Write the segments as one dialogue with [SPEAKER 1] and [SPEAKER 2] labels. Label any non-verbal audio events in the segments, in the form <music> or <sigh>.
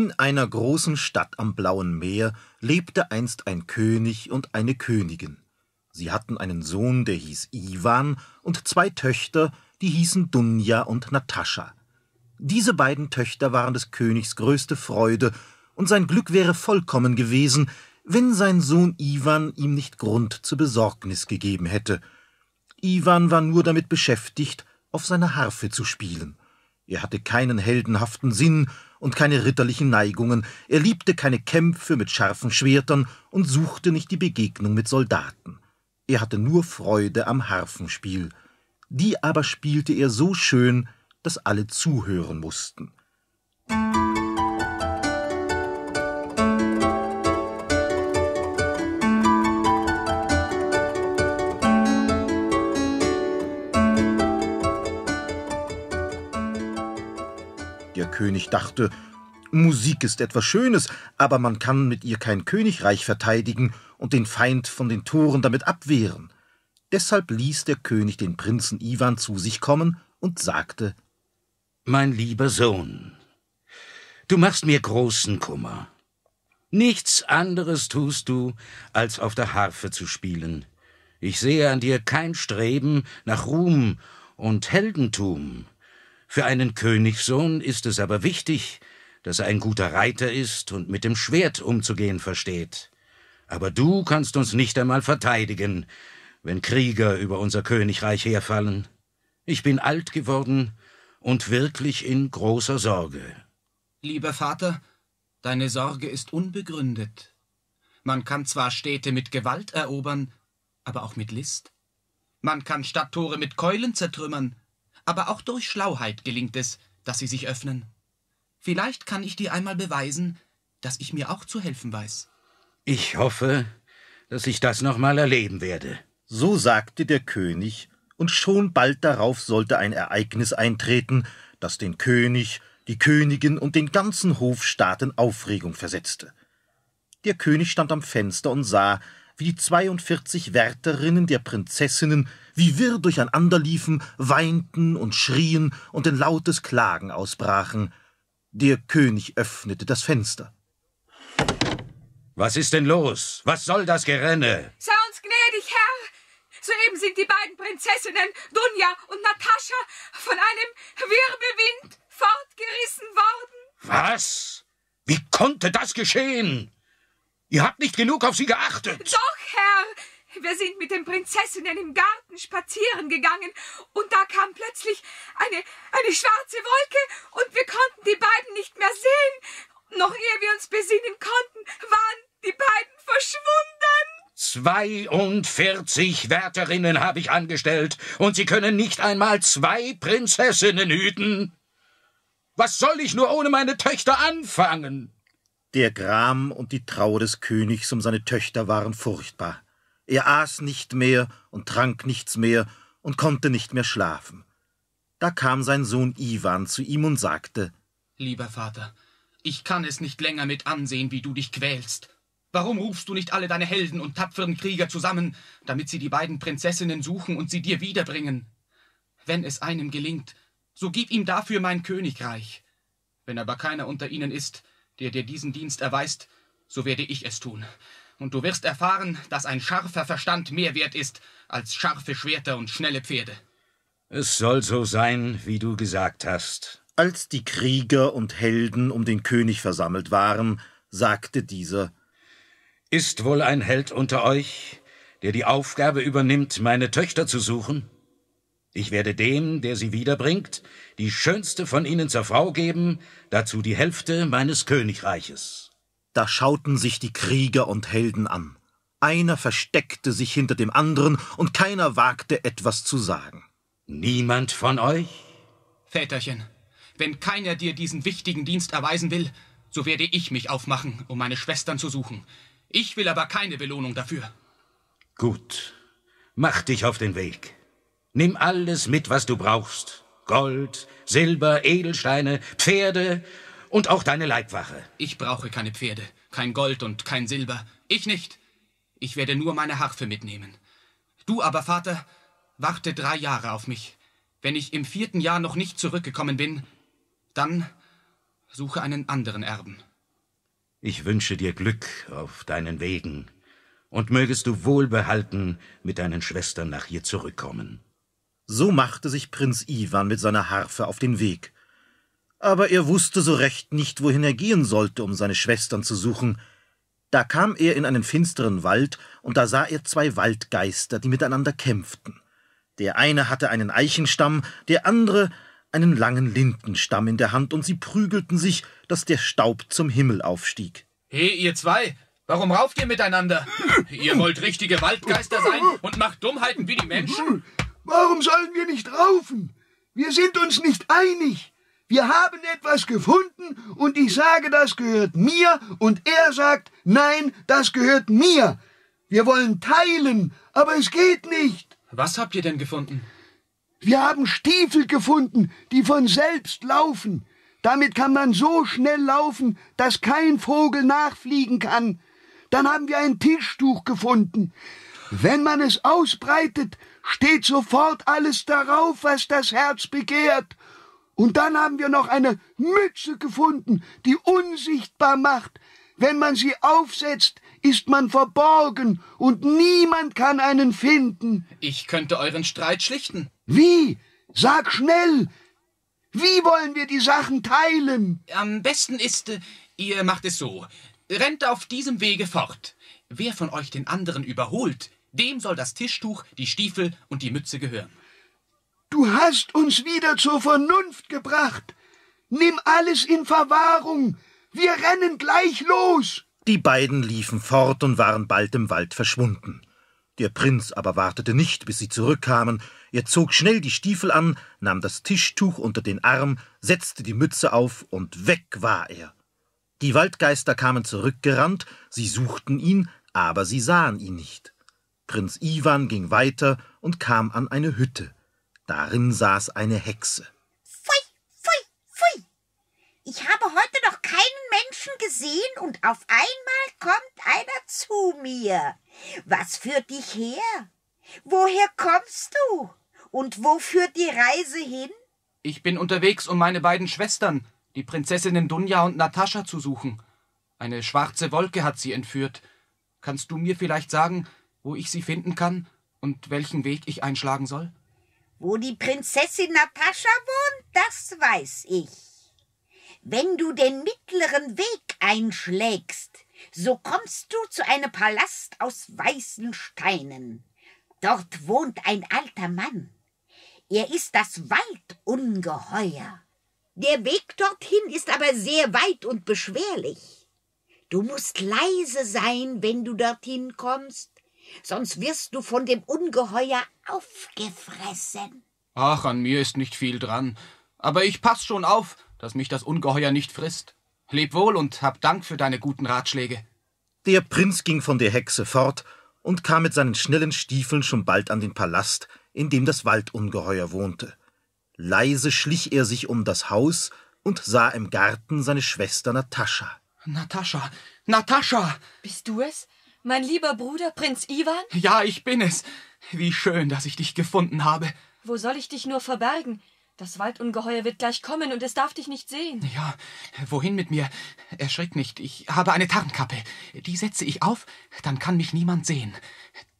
[SPEAKER 1] In einer großen Stadt am Blauen Meer lebte einst ein König und eine Königin. Sie hatten einen Sohn, der hieß Iwan, und zwei Töchter, die hießen Dunja und Natascha. Diese beiden Töchter waren des Königs größte Freude, und sein Glück wäre vollkommen gewesen, wenn sein Sohn Iwan ihm nicht Grund zur Besorgnis gegeben hätte. Iwan war nur damit beschäftigt, auf seiner Harfe zu spielen. Er hatte keinen heldenhaften Sinn und keine ritterlichen Neigungen, er liebte keine Kämpfe mit scharfen Schwertern und suchte nicht die Begegnung mit Soldaten. Er hatte nur Freude am Harfenspiel. Die aber spielte er so schön, dass alle zuhören mussten. Der König dachte, Musik ist etwas Schönes, aber man kann mit ihr kein Königreich verteidigen und den Feind von den Toren damit abwehren. Deshalb ließ der König den Prinzen Iwan zu sich kommen und sagte Mein lieber Sohn, du machst mir großen Kummer.
[SPEAKER 2] Nichts anderes tust du, als auf der Harfe zu spielen. Ich sehe an dir kein Streben nach Ruhm und Heldentum. Für einen Königssohn ist es aber wichtig, dass er ein guter Reiter ist und mit dem Schwert umzugehen versteht. Aber du kannst uns nicht einmal verteidigen, wenn Krieger über unser Königreich herfallen. Ich bin alt geworden und wirklich in großer Sorge.
[SPEAKER 3] Lieber Vater, deine Sorge ist unbegründet. Man kann zwar Städte mit Gewalt erobern, aber auch mit List. Man kann Stadttore mit Keulen zertrümmern, aber auch durch Schlauheit gelingt es, dass sie sich öffnen. Vielleicht kann ich dir einmal beweisen, dass ich mir auch zu helfen weiß.
[SPEAKER 1] Ich hoffe, dass ich das nochmal erleben werde. So sagte der König, und schon bald darauf sollte ein Ereignis eintreten, das den König, die Königin und den ganzen Hofstaat in Aufregung versetzte. Der König stand am Fenster und sah, wie die 42 Wärterinnen der Prinzessinnen wie wirr durcheinander liefen, weinten und schrien und in lautes Klagen ausbrachen. Der König öffnete das Fenster. Was ist denn los? Was soll das Gerenne?
[SPEAKER 4] Sei uns gnädig, Herr! Soeben sind die beiden Prinzessinnen, Dunja und Natascha, von einem Wirbelwind fortgerissen worden.
[SPEAKER 2] Was? Wie konnte das geschehen? Ihr habt nicht genug auf sie geachtet.
[SPEAKER 4] Doch, Herr! Wir sind mit den Prinzessinnen im Garten spazieren gegangen und da kam plötzlich eine, eine schwarze Wolke und wir konnten die beiden nicht mehr sehen. Noch ehe wir uns besinnen konnten, waren die beiden
[SPEAKER 2] verschwunden. 42 Wärterinnen habe ich angestellt und sie können nicht einmal zwei Prinzessinnen hüten. Was soll ich nur ohne meine Töchter anfangen?
[SPEAKER 1] Der Gram und die Trauer des Königs um seine Töchter waren furchtbar. Er aß nicht mehr und trank nichts mehr und konnte nicht mehr schlafen. Da kam sein Sohn Iwan zu ihm und sagte
[SPEAKER 3] Lieber Vater, ich kann es nicht länger mit ansehen, wie du dich quälst. Warum rufst du nicht alle deine Helden und tapferen Krieger zusammen, damit sie die beiden Prinzessinnen suchen und sie dir wiederbringen? Wenn es einem gelingt, so gib ihm dafür mein Königreich. Wenn aber keiner unter ihnen ist, der dir diesen Dienst erweist, so werde ich es tun und du wirst erfahren, dass ein scharfer Verstand mehr wert ist als scharfe Schwerter und schnelle Pferde.
[SPEAKER 1] Es soll so sein, wie du gesagt hast. Als die Krieger und Helden um den König versammelt waren, sagte dieser Ist wohl ein Held unter euch, der die Aufgabe
[SPEAKER 2] übernimmt, meine Töchter zu suchen? Ich werde dem, der sie wiederbringt, die
[SPEAKER 1] schönste von ihnen zur Frau geben, dazu die Hälfte meines Königreiches. Da schauten sich die Krieger und Helden an. Einer versteckte sich hinter dem anderen, und keiner wagte etwas zu sagen. Niemand von euch?
[SPEAKER 3] Väterchen, wenn keiner dir diesen wichtigen Dienst erweisen will, so werde ich mich aufmachen, um meine Schwestern zu suchen. Ich will aber keine Belohnung dafür.
[SPEAKER 2] Gut, mach dich auf den Weg. Nimm alles mit, was du brauchst. Gold, Silber, Edelsteine, Pferde und auch deine Leibwache. Ich brauche keine Pferde,
[SPEAKER 3] kein Gold und kein Silber. Ich nicht. Ich werde nur meine Harfe mitnehmen. Du aber, Vater, warte drei Jahre auf mich. Wenn ich im vierten Jahr noch nicht zurückgekommen bin, dann suche einen anderen Erben.
[SPEAKER 2] Ich
[SPEAKER 1] wünsche dir Glück auf deinen Wegen und mögest du wohlbehalten mit deinen Schwestern nach hier zurückkommen. So machte sich Prinz Iwan mit seiner Harfe auf den Weg aber er wusste so recht nicht, wohin er gehen sollte, um seine Schwestern zu suchen. Da kam er in einen finsteren Wald, und da sah er zwei Waldgeister, die miteinander kämpften. Der eine hatte einen Eichenstamm, der andere einen langen Lindenstamm in der Hand, und sie prügelten sich, dass der Staub zum Himmel aufstieg.
[SPEAKER 3] He, ihr zwei, warum rauft ihr miteinander? <laughs> ihr wollt richtige Waldgeister sein und macht Dummheiten wie die Menschen?
[SPEAKER 5] Warum sollen wir nicht raufen? Wir sind uns nicht einig wir haben etwas gefunden und ich sage, das gehört mir und er sagt, nein, das gehört mir. Wir wollen teilen, aber es geht nicht.
[SPEAKER 3] Was habt ihr denn gefunden?
[SPEAKER 5] Wir haben Stiefel gefunden, die von selbst laufen. Damit kann man so schnell laufen, dass kein Vogel nachfliegen kann. Dann haben wir ein Tischtuch gefunden. Wenn man es ausbreitet, steht sofort alles darauf, was das Herz begehrt. Und dann haben wir noch eine Mütze gefunden, die unsichtbar macht. Wenn man sie aufsetzt, ist man verborgen und niemand kann einen finden.
[SPEAKER 3] Ich könnte euren Streit schlichten.
[SPEAKER 5] Wie? Sag schnell!
[SPEAKER 3] Wie wollen wir die Sachen teilen? Am besten ist, äh, ihr macht es so. Rennt auf diesem Wege fort. Wer von euch den anderen überholt, dem soll das Tischtuch, die Stiefel und die Mütze gehören.
[SPEAKER 5] Du hast uns wieder zur Vernunft gebracht. Nimm alles in Verwahrung. Wir rennen gleich los.
[SPEAKER 1] Die beiden liefen fort und waren bald im Wald verschwunden. Der Prinz aber wartete nicht, bis sie zurückkamen. Er zog schnell die Stiefel an, nahm das Tischtuch unter den Arm, setzte die Mütze auf und weg war er. Die Waldgeister kamen zurückgerannt, sie suchten ihn, aber sie sahen ihn nicht. Prinz Iwan ging weiter und kam an eine Hütte. Darin saß eine Hexe. Pfui,
[SPEAKER 4] pfui, pfui. Ich habe heute noch keinen Menschen gesehen und auf einmal kommt einer zu mir. Was führt dich her? Woher kommst du? Und wo führt die Reise hin? Ich bin unterwegs,
[SPEAKER 3] um meine beiden Schwestern, die Prinzessinnen Dunja und Natascha, zu suchen. Eine schwarze Wolke hat sie entführt. Kannst du mir vielleicht sagen, wo ich sie finden kann und welchen Weg ich einschlagen soll?
[SPEAKER 4] Wo die Prinzessin
[SPEAKER 3] Natascha wohnt, das
[SPEAKER 4] weiß ich. Wenn du den mittleren Weg einschlägst, so kommst du zu einem Palast aus weißen Steinen. Dort wohnt ein alter Mann. Er ist das Waldungeheuer. Der Weg dorthin ist aber sehr weit und beschwerlich. Du musst leise sein, wenn du dorthin kommst, sonst wirst du von dem Ungeheuer aufgefressen.
[SPEAKER 3] Ach, an mir ist nicht viel dran, aber ich pass schon auf, dass mich das Ungeheuer nicht frisst. Leb wohl und hab Dank für deine guten
[SPEAKER 1] Ratschläge. Der Prinz ging von der Hexe fort und kam mit seinen schnellen Stiefeln schon bald an den Palast, in dem das Waldungeheuer wohnte. Leise schlich er sich um das Haus und sah im Garten seine Schwester Natascha.
[SPEAKER 3] Natascha, Natascha!
[SPEAKER 4] Bist du es? Mein lieber Bruder, Prinz Iwan?
[SPEAKER 1] Ja, ich bin es.
[SPEAKER 3] Wie schön, dass ich dich gefunden habe.
[SPEAKER 4] Wo soll ich dich nur verbergen? Das Waldungeheuer wird gleich kommen und es darf dich nicht sehen.
[SPEAKER 3] Ja, wohin mit mir? Erschrick nicht, ich habe eine Tarnkappe. Die setze ich auf, dann kann mich niemand sehen.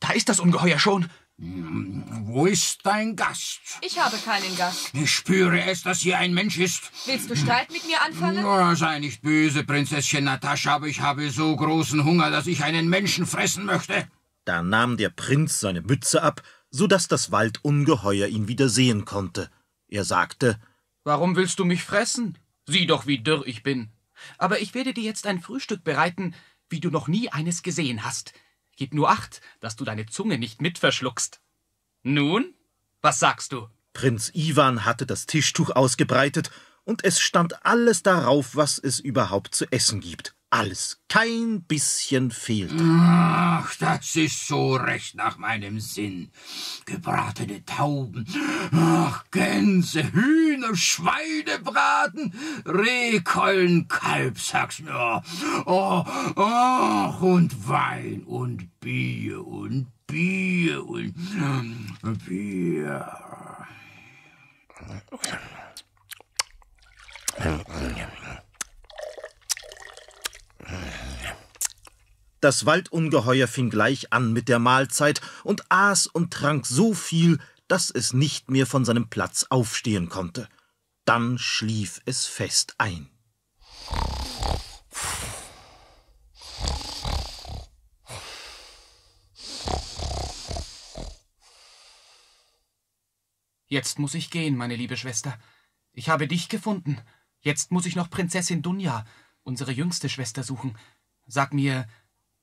[SPEAKER 3] Da ist das Ungeheuer schon.
[SPEAKER 2] Wo ist dein Gast?
[SPEAKER 4] Ich habe keinen Gast.
[SPEAKER 2] Ich spüre es, dass hier ein Mensch ist.
[SPEAKER 4] Willst du Streit mit mir anfangen?
[SPEAKER 2] Oh, sei nicht böse, Prinzesschen Natascha, aber ich habe
[SPEAKER 1] so großen Hunger, dass ich einen Menschen fressen möchte. Da nahm der Prinz seine Mütze ab, so daß das Waldungeheuer ihn wieder sehen konnte. Er sagte Warum
[SPEAKER 3] willst du mich fressen? Sieh doch, wie dürr ich bin. Aber ich werde dir jetzt ein Frühstück bereiten, wie du noch nie eines gesehen hast. Gib nur acht, dass du deine Zunge nicht mitverschluckst.
[SPEAKER 1] Nun, was sagst du? Prinz Iwan hatte das Tischtuch ausgebreitet, und es stand alles darauf, was es überhaupt zu essen gibt alles, kein bisschen fehlt. Ach, das
[SPEAKER 2] ist so recht nach meinem Sinn. Gebratene Tauben, ach, Gänse, Hühner, Schweinebraten, Rehkeulen, Kalbsachs, oh, oh, oh, und Wein und Bier und Bier und hm, Bier.
[SPEAKER 1] Hm, hm. Das Waldungeheuer fing gleich an mit der Mahlzeit und aß und trank so viel, dass es nicht mehr von seinem Platz aufstehen konnte. Dann schlief es fest ein.
[SPEAKER 3] Jetzt muss ich gehen, meine liebe Schwester. Ich habe dich gefunden. Jetzt muss ich noch Prinzessin Dunja, unsere jüngste Schwester, suchen. Sag mir,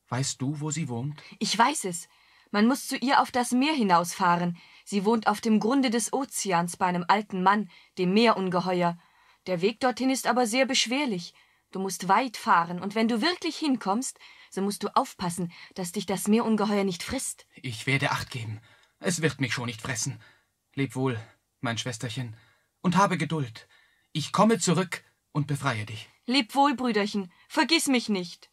[SPEAKER 3] Weißt du, wo sie wohnt?
[SPEAKER 4] Ich weiß es. Man muss zu ihr auf das Meer hinausfahren. Sie wohnt auf dem Grunde des Ozeans bei einem alten Mann, dem Meerungeheuer. Der Weg dorthin ist aber sehr beschwerlich. Du musst weit fahren, und wenn du wirklich hinkommst, so musst du aufpassen, dass dich das Meerungeheuer nicht frisst.
[SPEAKER 3] Ich werde Acht geben. Es wird mich schon nicht fressen. Leb wohl, mein Schwesterchen, und habe Geduld. Ich komme zurück und befreie dich.
[SPEAKER 4] Leb wohl, Brüderchen. Vergiss mich nicht.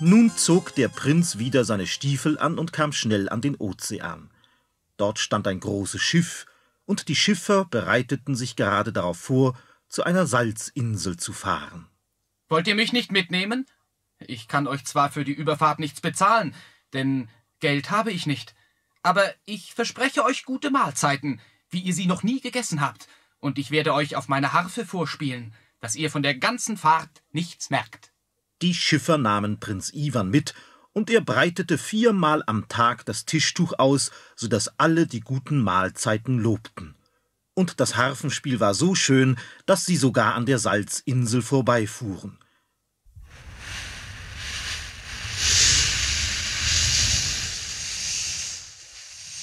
[SPEAKER 1] Nun zog der Prinz wieder seine Stiefel an und kam schnell an den Ozean. Dort stand ein großes Schiff, und die Schiffer bereiteten sich gerade darauf vor, zu einer Salzinsel zu fahren.
[SPEAKER 3] Wollt ihr mich nicht mitnehmen? Ich kann euch zwar für die Überfahrt nichts bezahlen, denn Geld habe ich nicht, aber ich verspreche euch gute Mahlzeiten, wie ihr sie noch nie gegessen habt, und ich werde euch auf meiner Harfe vorspielen, dass ihr von der ganzen Fahrt
[SPEAKER 1] nichts merkt. Die Schiffer nahmen Prinz Iwan mit, und er breitete viermal am Tag das Tischtuch aus, so daß alle die guten Mahlzeiten lobten. Und das Harfenspiel war so schön, daß sie sogar an der Salzinsel vorbeifuhren.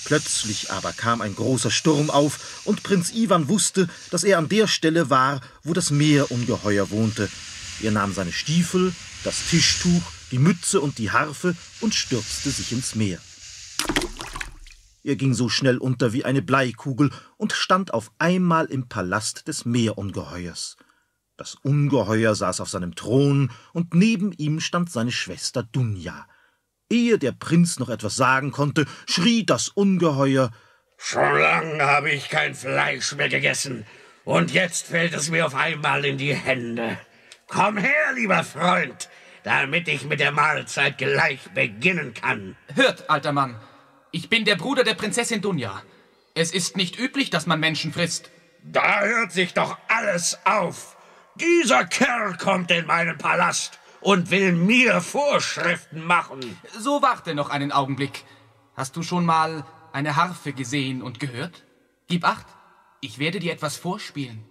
[SPEAKER 1] Plötzlich aber kam ein großer Sturm auf, und Prinz Iwan wußte, daß er an der Stelle war, wo das Meerungeheuer wohnte. Er nahm seine Stiefel das Tischtuch, die Mütze und die Harfe und stürzte sich ins Meer. Er ging so schnell unter wie eine Bleikugel und stand auf einmal im Palast des Meerungeheuers. Das Ungeheuer saß auf seinem Thron, und neben ihm stand seine Schwester Dunja. Ehe der Prinz noch etwas sagen konnte, schrie das Ungeheuer Schon
[SPEAKER 2] lang habe ich kein Fleisch mehr gegessen, und jetzt fällt es mir auf einmal in die Hände. Komm her, lieber Freund, damit ich mit der Mahlzeit gleich beginnen kann. Hört, alter Mann, ich bin der Bruder der Prinzessin Dunja.
[SPEAKER 3] Es ist nicht üblich, dass man Menschen frisst. Da hört sich doch alles auf. Dieser Kerl kommt in meinen Palast und will mir Vorschriften machen. So warte noch einen Augenblick. Hast du schon mal eine Harfe gesehen und gehört? Gib acht, ich werde dir etwas vorspielen.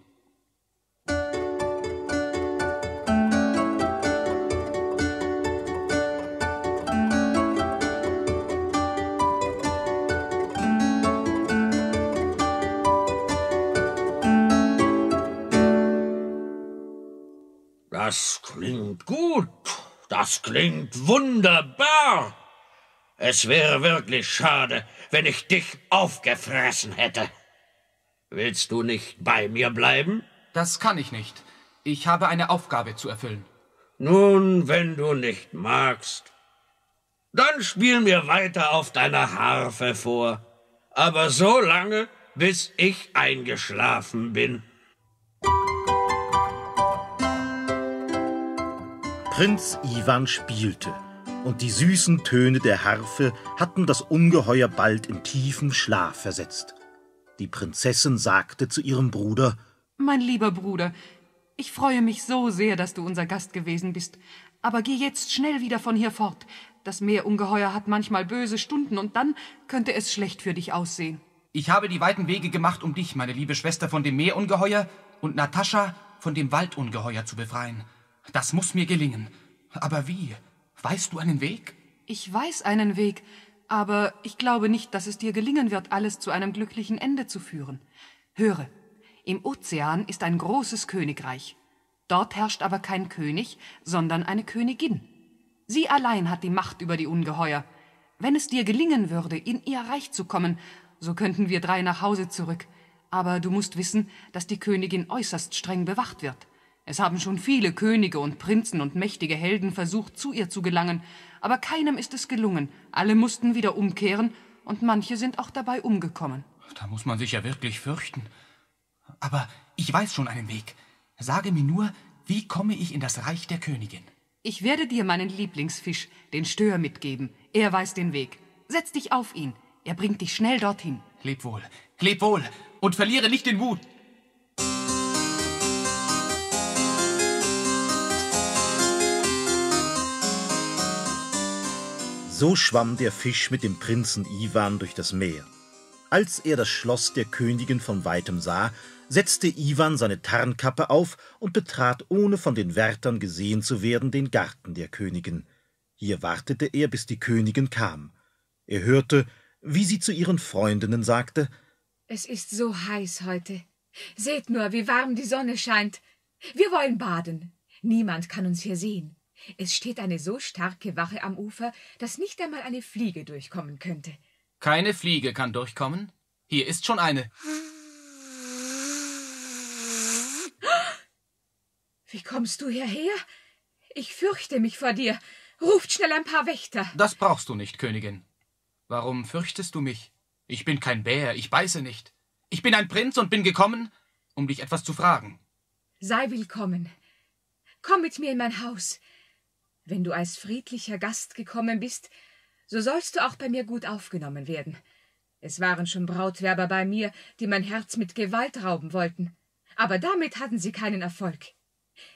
[SPEAKER 2] Das klingt gut. Das klingt wunderbar. Es wäre wirklich schade, wenn ich dich aufgefressen hätte. Willst du nicht bei mir bleiben? Das kann ich nicht. Ich habe eine Aufgabe zu erfüllen. Nun, wenn du nicht magst, dann spiel mir weiter auf deiner Harfe vor, aber so lange, bis ich eingeschlafen bin.
[SPEAKER 1] Prinz Iwan spielte, und die süßen Töne der Harfe hatten das Ungeheuer bald in tiefen Schlaf versetzt. Die Prinzessin sagte zu ihrem Bruder
[SPEAKER 6] Mein lieber Bruder, ich freue mich so sehr, dass du unser Gast gewesen bist, aber geh jetzt schnell wieder von hier fort. Das Meerungeheuer hat manchmal böse Stunden, und dann könnte es schlecht für dich aussehen. Ich
[SPEAKER 3] habe die weiten Wege gemacht, um dich, meine liebe Schwester, von dem Meerungeheuer und Natascha von dem Waldungeheuer zu befreien. Das muss mir gelingen. Aber wie? Weißt du einen Weg?
[SPEAKER 6] Ich weiß einen Weg, aber ich glaube nicht, dass es dir gelingen wird, alles zu einem glücklichen Ende zu führen. Höre, im Ozean ist ein großes Königreich. Dort herrscht aber kein König, sondern eine Königin. Sie allein hat die Macht über die Ungeheuer. Wenn es dir gelingen würde, in ihr Reich zu kommen, so könnten wir drei nach Hause zurück. Aber du musst wissen, dass die Königin äußerst streng bewacht wird. Es haben schon viele Könige und Prinzen und mächtige Helden versucht, zu ihr zu gelangen, aber keinem ist es gelungen. Alle mussten wieder umkehren und manche sind auch dabei umgekommen.
[SPEAKER 3] Da muss man sich ja wirklich fürchten. Aber ich weiß schon einen Weg. Sage mir nur, wie komme ich in das Reich der Königin?
[SPEAKER 6] Ich werde dir meinen Lieblingsfisch, den Stör, mitgeben. Er weiß den Weg. Setz dich auf ihn. Er bringt dich schnell dorthin. Leb wohl, leb wohl und verliere nicht den Mut.
[SPEAKER 1] So schwamm der Fisch mit dem Prinzen Iwan durch das Meer. Als er das Schloss der Königin von weitem sah, setzte Iwan seine Tarnkappe auf und betrat, ohne von den Wärtern gesehen zu werden, den Garten der Königin. Hier wartete er, bis die Königin kam. Er hörte, wie sie zu ihren Freundinnen sagte
[SPEAKER 4] Es ist so heiß heute. Seht nur, wie warm die Sonne scheint. Wir wollen baden. Niemand kann uns hier sehen. Es steht eine so starke Wache am Ufer, dass nicht einmal eine Fliege durchkommen könnte.
[SPEAKER 3] Keine Fliege kann durchkommen? Hier ist schon eine.
[SPEAKER 4] Wie kommst du hierher? Ich fürchte mich vor dir. Ruft schnell ein paar Wächter.
[SPEAKER 3] Das brauchst du nicht, Königin. Warum fürchtest du mich? Ich bin kein Bär, ich beiße nicht. Ich bin ein Prinz und bin gekommen, um dich etwas zu fragen.
[SPEAKER 4] Sei willkommen. Komm mit mir in mein Haus. Wenn du als friedlicher Gast gekommen bist, so sollst du auch bei mir gut aufgenommen werden. Es waren schon Brautwerber bei mir, die mein Herz mit Gewalt rauben wollten, aber damit hatten sie keinen Erfolg.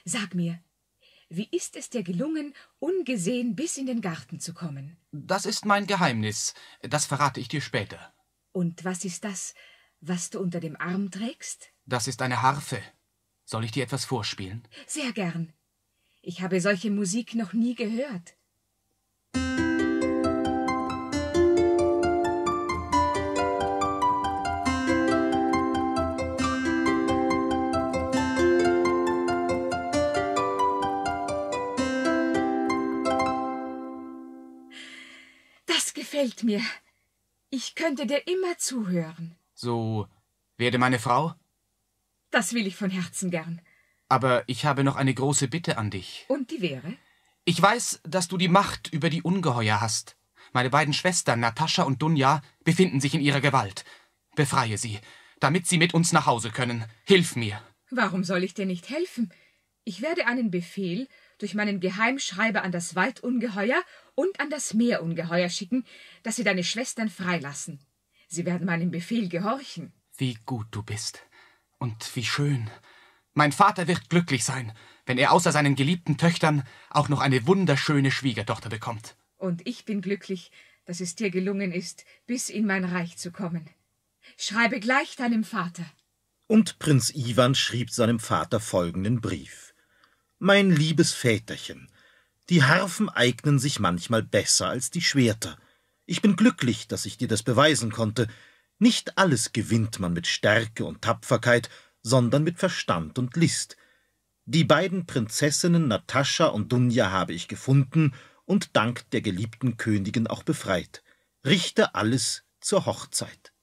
[SPEAKER 4] Sag mir, wie ist es dir gelungen, ungesehen bis in den Garten zu kommen?
[SPEAKER 3] Das ist mein Geheimnis. Das verrate ich dir später.
[SPEAKER 4] Und was ist das, was du unter dem Arm trägst?
[SPEAKER 3] Das ist eine Harfe. Soll ich dir etwas vorspielen?
[SPEAKER 4] Sehr gern. Ich habe solche Musik noch nie gehört. Das gefällt mir. Ich könnte dir immer zuhören.
[SPEAKER 3] So werde meine Frau?
[SPEAKER 4] Das will ich von Herzen gern.
[SPEAKER 3] Aber ich habe noch eine große Bitte an dich.
[SPEAKER 4] Und die wäre?
[SPEAKER 3] Ich weiß, dass du die Macht über die Ungeheuer hast. Meine beiden Schwestern, Natascha und Dunja, befinden sich in ihrer Gewalt. Befreie sie, damit sie mit uns nach Hause können. Hilf mir.
[SPEAKER 4] Warum soll ich dir nicht helfen? Ich werde einen Befehl durch meinen Geheimschreiber an das Waldungeheuer und an das Meerungeheuer schicken, dass sie deine Schwestern freilassen. Sie werden meinem Befehl gehorchen.
[SPEAKER 3] Wie gut du bist und wie schön. Mein Vater wird glücklich sein, wenn er außer seinen geliebten Töchtern auch noch eine wunderschöne Schwiegertochter bekommt.
[SPEAKER 4] Und ich bin glücklich, dass es dir gelungen ist, bis in mein Reich zu kommen. Schreibe gleich deinem Vater.
[SPEAKER 1] Und Prinz Iwan schrieb seinem Vater folgenden Brief. Mein liebes Väterchen, die Harfen eignen sich manchmal besser als die Schwerter. Ich bin glücklich, dass ich dir das beweisen konnte. Nicht alles gewinnt man mit Stärke und Tapferkeit, sondern mit Verstand und List. Die beiden Prinzessinnen Natascha und Dunja habe ich gefunden und dank der geliebten Königin auch befreit. Richte alles zur Hochzeit.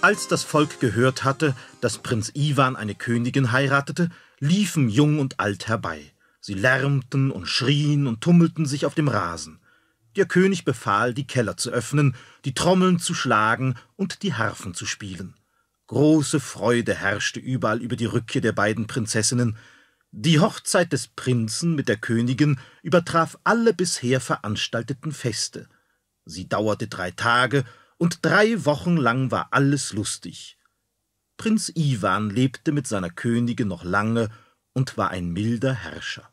[SPEAKER 1] Als das Volk gehört hatte, dass Prinz Iwan eine Königin heiratete, liefen jung und alt herbei. Sie lärmten und schrien und tummelten sich auf dem Rasen. Der König befahl, die Keller zu öffnen, die Trommeln zu schlagen und die Harfen zu spielen. Große Freude herrschte überall über die Rückkehr der beiden Prinzessinnen. Die Hochzeit des Prinzen mit der Königin übertraf alle bisher veranstalteten Feste. Sie dauerte drei Tage, und drei Wochen lang war alles lustig. Prinz Iwan lebte mit seiner Königin noch lange und war ein milder Herrscher.